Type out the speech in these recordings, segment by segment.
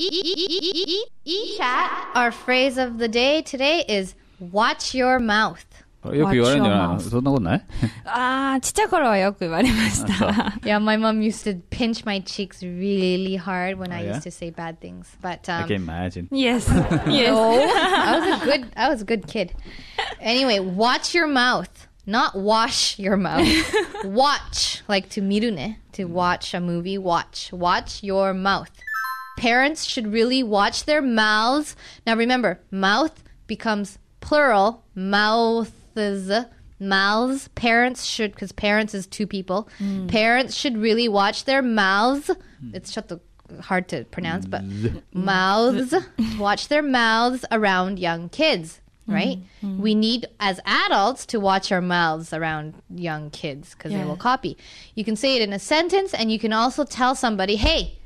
e chat Our phrase of the day today is watch your mouth. よく言われるんじゃないのそんなことないああ、ちっちゃい頃はよく言われました。yeah, my mom used to pinch my cheeks really hard when I oh, yeah? used to say bad things. But um, I can imagine. Yes. yes. No, I was a good I was a good kid. Anyway, watch your mouth. Not wash your mouth. watch. Like to mirune. To watch a movie, watch. Watch your mouth parents should really watch their mouths. Now remember, mouth becomes plural, mouths, mouths. Parents should, because parents is two people, mm. parents should really watch their mouths. Mm. It's shut the hard to pronounce, but mouths, watch their mouths around young kids, mm. right? mm We need, as adults, to watch our mouths around young kids because yeah. they will copy. You can say it in a sentence, and you can also tell somebody, hey,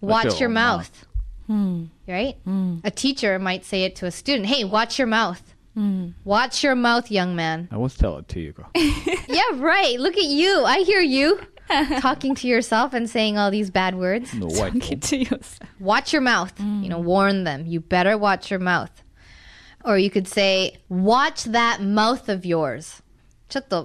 Watch your mouth. Hmm. Right? Hmm. A teacher might say it to a student Hey, watch your mouth. Hmm. Watch your mouth, young man. I always tell it to you. yeah, right. Look at you. I hear you talking to yourself and saying all these bad words. No, talking to yourself. Watch your mouth. You know, warn them. You better watch your mouth. Or you could say, Watch that mouth of yours. ちょっと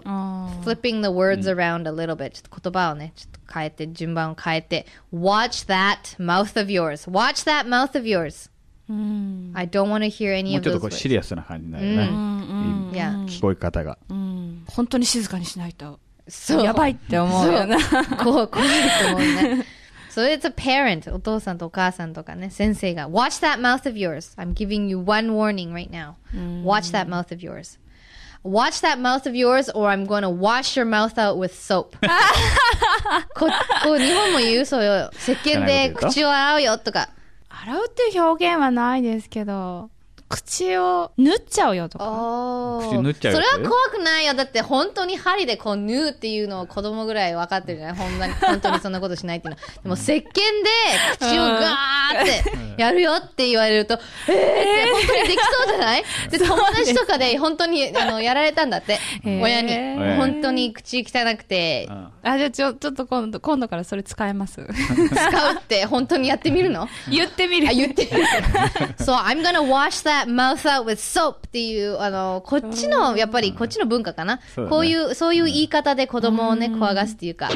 flipping the words around a little bit ちょっと言葉をねちょっと変えて順番を変えて watch that mouth of yours watch that mouth of yours I don't want to hear any of those とこう words シリアスな感じになるよね、うんいい Yeah 聞こえ方が、うん本当に静かにしないとそうやばいって思うよな こう、こう見ると思うね。So it's a parent, お父さんとお母さんとかね、先生が、Watch that mouth of yours. I'm giving you one warning right now. Watch that mouth of yours. watch that mouth of yours or I'm gonna wash your mouth out with soap ここ日本も言うそうよ石鹸で口を洗うよとか洗うっていう表現はないですけど口を縫っちゃうよとか。口縫っちゃうそれは怖くないよ。だって本当に針でこう縫うっていうのを子供ぐらい分かってるじゃない本当に、本当にそんなことしないっていうの。でも石鹸で口をガって やるよって言われると、えーって本当にできそうじゃない で、友達とかで本当にあのやられたんだって、親に。本当に口汚くて。あ、じゃあちょちょっと今度今度からそれ使えます。使うって本当にやってみるの言ってみる。あ、言ってみる。そう、I'm gonna wash that mouth out with soap っていう、あの、こっちの、やっぱりこっちの文化かな。こういう、そういう言い方で子供をね、怖がすっていうか。